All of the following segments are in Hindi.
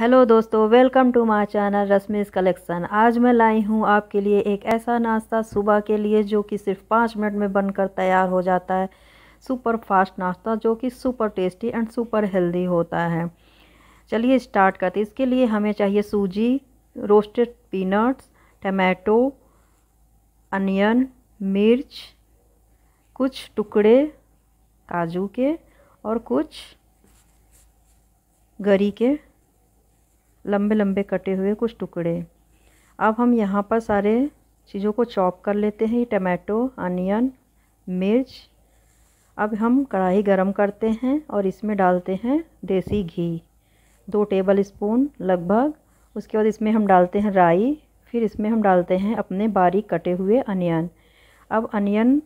हेलो दोस्तों welcome to my channel Rashmi's collection आज मैं लाई हूँ आपके लिए एक ऐसा नाश्ता सुबह के लिए जो कि सिर्फ पाँच मिनट में बनकर तैयार हो जाता है सुपर फास्ट नाश्ता जो कि super tasty and super healthy होता है चलिए स्टार्ट करते इसके लिए हमें चाहिए सूजी रोस्टेड पीनट्स टमाटो अनियन मिर्च कुछ टुकड़े काजू के और कुछ गरी के लंबे लंबे कटे हुए कुछ टुकड़े अब हम यहाँ पर सारे चीज़ों को चॉप कर लेते हैं टमाटो अनियन मिर्च अब हम कढ़ाई गरम करते हैं और इसमें डालते हैं देसी घी दो टेबल स्पून लगभग उसके बाद इसमें हम डालते हैं राई फिर इसमें हम डालते हैं अपने बारीक कटे हुए अनियन अब अनियन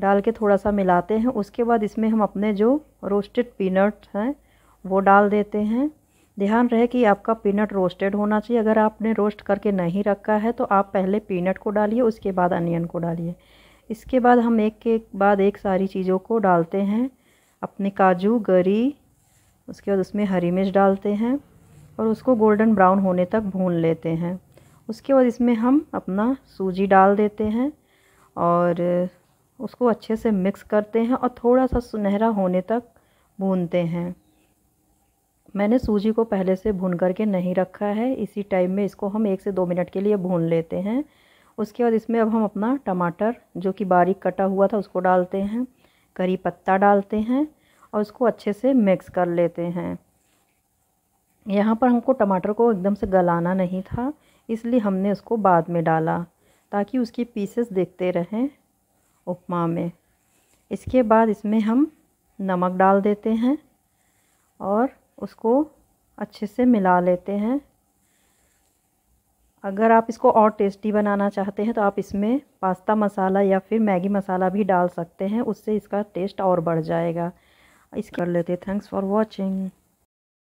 डाल के थोड़ा सा मिलाते हैं उसके बाद इसमें हम अपने जो रोस्टेड पीनट हैं वो डाल देते हैं ध्यान रहे कि आपका पीनट रोस्टेड होना चाहिए अगर आपने रोस्ट करके नहीं रखा है तो आप पहले पीनट को डालिए उसके बाद अनियन को डालिए इसके बाद हम एक के बाद एक सारी चीज़ों को डालते हैं अपने काजू गरी उसके बाद उसमें हरी मिर्च डालते हैं और उसको गोल्डन ब्राउन होने तक भून लेते हैं उसके बाद इसमें हम अपना सूजी डाल देते हैं और उसको अच्छे से मिक्स करते हैं और थोड़ा सा सुनहरा होने तक भूनते हैं मैंने सूजी को पहले से भून करके नहीं रखा है इसी टाइम में इसको हम एक से दो मिनट के लिए भून लेते हैं उसके बाद इसमें अब हम अपना टमाटर जो कि बारीक कटा हुआ था उसको डालते हैं करी पत्ता डालते हैं और उसको अच्छे से मिक्स कर लेते हैं यहाँ पर हमको टमाटर को एकदम से गलाना नहीं था इसलिए हमने उसको बाद में डाला ताकि उसकी पीसेस देखते रहें उपमा में इसके बाद इसमें हम नमक डाल देते हैं और उसको अच्छे से मिला लेते हैं अगर आप इसको और टेस्टी बनाना चाहते हैं तो आप इसमें पास्ता मसाला या फिर मैगी मसाला भी डाल सकते हैं उससे इसका टेस्ट और बढ़ जाएगा इस कर लेते थैंक्स फॉर वॉचिंग